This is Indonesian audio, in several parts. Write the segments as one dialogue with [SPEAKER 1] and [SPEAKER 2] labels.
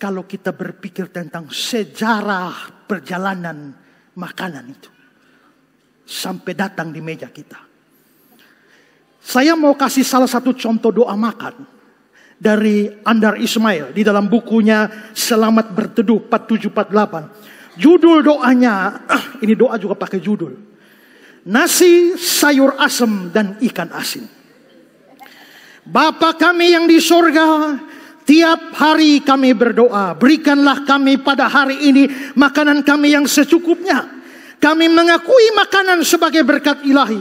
[SPEAKER 1] kalau kita berpikir tentang sejarah perjalanan makanan itu. Sampai datang di meja kita. Saya mau kasih salah satu contoh doa makan dari Andar Ismail di dalam bukunya Selamat Berteduh 4748. Judul doanya, ah, ini doa juga pakai judul. Nasi, sayur asem, dan ikan asin. Bapa kami yang di sorga, Tiap hari kami berdoa, berikanlah kami pada hari ini makanan kami yang secukupnya. Kami mengakui makanan sebagai berkat ilahi.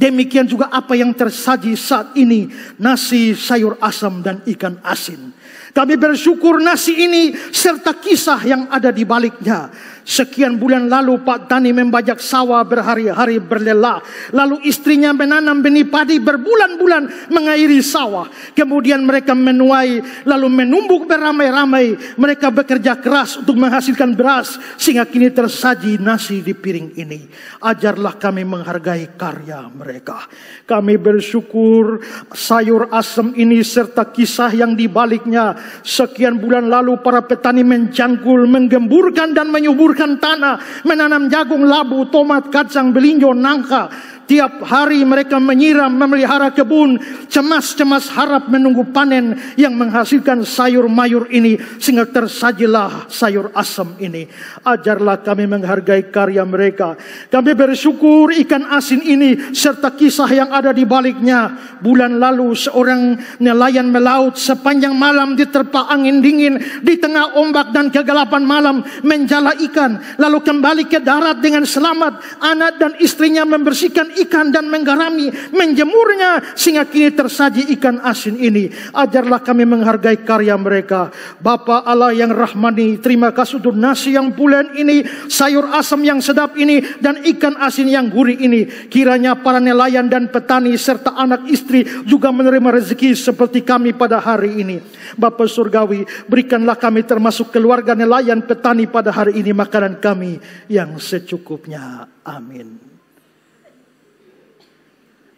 [SPEAKER 1] Demikian juga apa yang tersaji saat ini, nasi, sayur asam dan ikan asin. Kami bersyukur nasi ini serta kisah yang ada di baliknya. Sekian bulan lalu Pak Tani membajak sawah berhari-hari berlelah. Lalu istrinya menanam benih padi berbulan-bulan mengairi sawah. Kemudian mereka menuai lalu menumbuk beramai-ramai. Mereka bekerja keras untuk menghasilkan beras. Sehingga kini tersaji nasi di piring ini. Ajarlah kami menghargai karya mereka. Kami bersyukur sayur asem ini serta kisah yang dibaliknya Sekian bulan lalu para petani mencangkul, menggemburkan dan menyuburkan tanah. Menanam jagung, labu, tomat, kacang, belinjo, nangka Tiap hari mereka menyiram, memelihara kebun, cemas-cemas harap menunggu panen yang menghasilkan sayur mayur ini sehingga tersajilah sayur asam ini. Ajarlah kami menghargai karya mereka. Kami bersyukur ikan asin ini serta kisah yang ada di baliknya. Bulan lalu seorang nelayan melaut sepanjang malam diterpa angin dingin di tengah ombak dan kegelapan malam menjala ikan lalu kembali ke darat dengan selamat. Anak dan istrinya membersihkan ikan dan menggarami, menjemurnya sehingga kini tersaji ikan asin ini. Ajarlah kami menghargai karya mereka. Bapa Allah yang rahmani, terima kasih untuk nasi yang bulan ini, sayur asam yang sedap ini, dan ikan asin yang gurih ini. Kiranya para nelayan dan petani serta anak istri juga menerima rezeki seperti kami pada hari ini. Bapa Surgawi, berikanlah kami termasuk keluarga nelayan petani pada hari ini makanan kami yang secukupnya. Amin.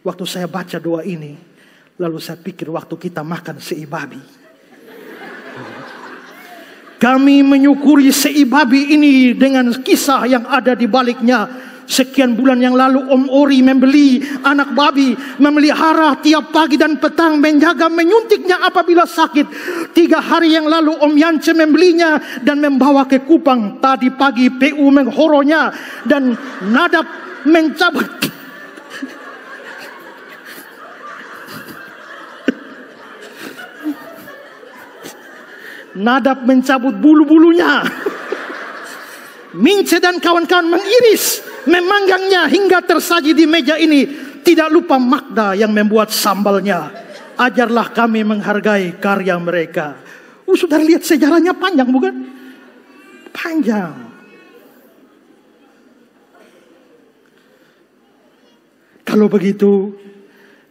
[SPEAKER 1] Waktu saya baca doa ini, lalu saya pikir waktu kita makan seibabi. Kami menyukuri seibabi ini dengan kisah yang ada di baliknya. Sekian bulan yang lalu Om Ori membeli anak babi, memelihara tiap pagi dan petang, menjaga menyuntiknya apabila sakit. Tiga hari yang lalu Om Yance membelinya dan membawa ke Kupang. Tadi pagi PU menghoronya dan nadap mencabut. Nadab mencabut bulu-bulunya. Mince dan kawan-kawan mengiris memanggangnya hingga tersaji di meja ini. Tidak lupa Magda yang membuat sambalnya. Ajarlah kami menghargai karya mereka. Uh, sudah lihat sejarahnya panjang bukan? Panjang. Kalau begitu,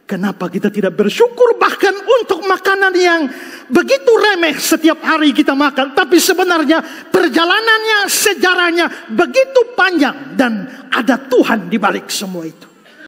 [SPEAKER 1] Kenapa kita tidak bersyukur bahkan untuk makanan yang begitu remeh setiap hari kita makan. Tapi sebenarnya perjalanannya, sejarahnya begitu panjang. Dan ada Tuhan di balik semua itu.